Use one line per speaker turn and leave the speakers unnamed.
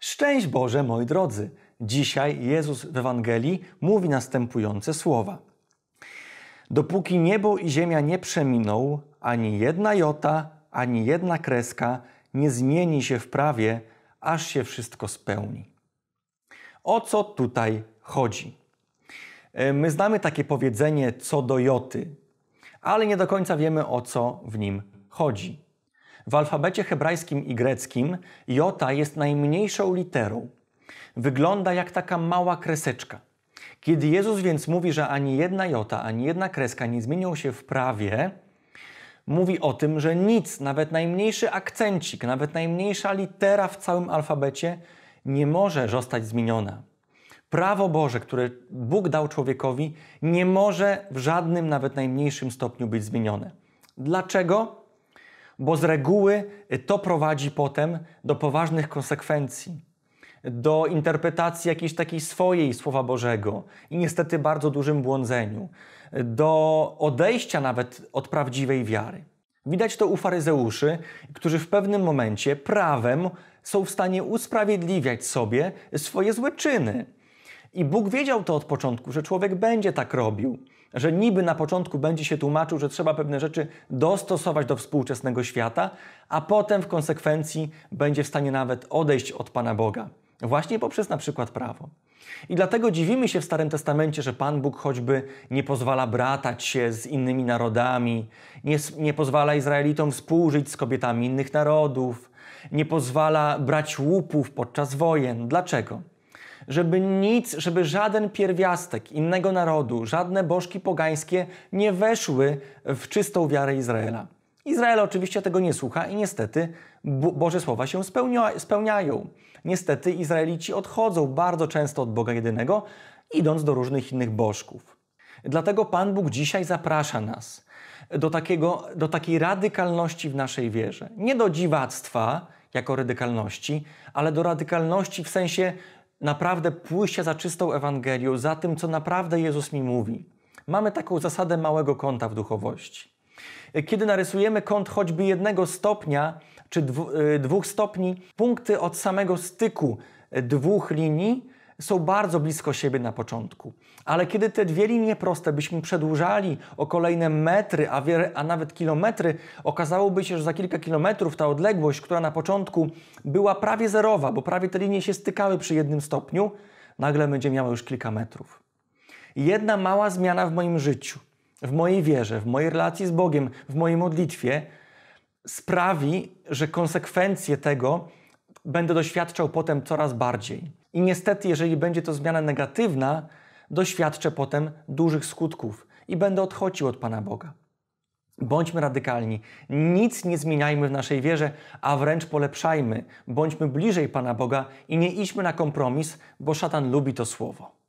Szczęść Boże, moi drodzy! Dzisiaj Jezus w Ewangelii mówi następujące słowa. Dopóki niebo i ziemia nie przeminą, ani jedna jota, ani jedna kreska nie zmieni się w prawie, aż się wszystko spełni. O co tutaj chodzi? E, my znamy takie powiedzenie co do joty, ale nie do końca wiemy o co w nim chodzi. W alfabecie hebrajskim i greckim jota jest najmniejszą literą. Wygląda jak taka mała kreseczka. Kiedy Jezus więc mówi, że ani jedna jota, ani jedna kreska nie zmienią się w prawie, mówi o tym, że nic, nawet najmniejszy akcencik, nawet najmniejsza litera w całym alfabecie nie może zostać zmieniona. Prawo Boże, które Bóg dał człowiekowi, nie może w żadnym, nawet najmniejszym stopniu być zmienione. Dlaczego? Bo z reguły to prowadzi potem do poważnych konsekwencji do interpretacji jakiejś takiej swojej Słowa Bożego i niestety bardzo dużym błądzeniu, do odejścia nawet od prawdziwej wiary. Widać to u faryzeuszy, którzy w pewnym momencie prawem są w stanie usprawiedliwiać sobie swoje złe czyny. I Bóg wiedział to od początku, że człowiek będzie tak robił, że niby na początku będzie się tłumaczył, że trzeba pewne rzeczy dostosować do współczesnego świata, a potem w konsekwencji będzie w stanie nawet odejść od Pana Boga właśnie poprzez na przykład prawo. I dlatego dziwimy się w Starym Testamencie, że Pan Bóg choćby nie pozwala bratać się z innymi narodami, nie, nie pozwala Izraelitom współżyć z kobietami innych narodów, nie pozwala brać łupów podczas wojen. Dlaczego? Żeby nic, żeby żaden pierwiastek innego narodu, żadne bożki pogańskie nie weszły w czystą wiarę Izraela. Izrael oczywiście tego nie słucha i niestety Boże słowa się spełnia, spełniają. Niestety Izraelici odchodzą bardzo często od Boga jedynego, idąc do różnych innych bożków. Dlatego Pan Bóg dzisiaj zaprasza nas do, takiego, do takiej radykalności w naszej wierze. Nie do dziwactwa jako radykalności, ale do radykalności w sensie naprawdę pójścia za czystą Ewangelią, za tym, co naprawdę Jezus mi mówi. Mamy taką zasadę małego kąta w duchowości. Kiedy narysujemy kąt choćby jednego stopnia czy e, dwóch stopni, punkty od samego styku dwóch linii są bardzo blisko siebie na początku. Ale kiedy te dwie linie proste byśmy przedłużali o kolejne metry, a, a, nawet kilometry, okazałoby się, że za kilka kilometrów ta odległość, która na początku była prawie zerowa, bo prawie te linie się stykały przy jednym stopniu, nagle będzie miała już kilka metrów. Jedna mała zmiana w moim życiu – w mojej wierze, w mojej relacji z Bogiem, w mojej modlitwie, sprawi, że konsekwencje tego będę doświadczał potem coraz bardziej. I niestety, jeżeli będzie to zmiana negatywna, doświadczę potem dużych skutków i będę odchodził od Pana Boga. Bądźmy radykalni. Nic nie zmieniajmy w naszej wierze, a wręcz polepszajmy. Bądźmy bliżej Pana Boga i nie idźmy na kompromis, bo szatan lubi to słowo.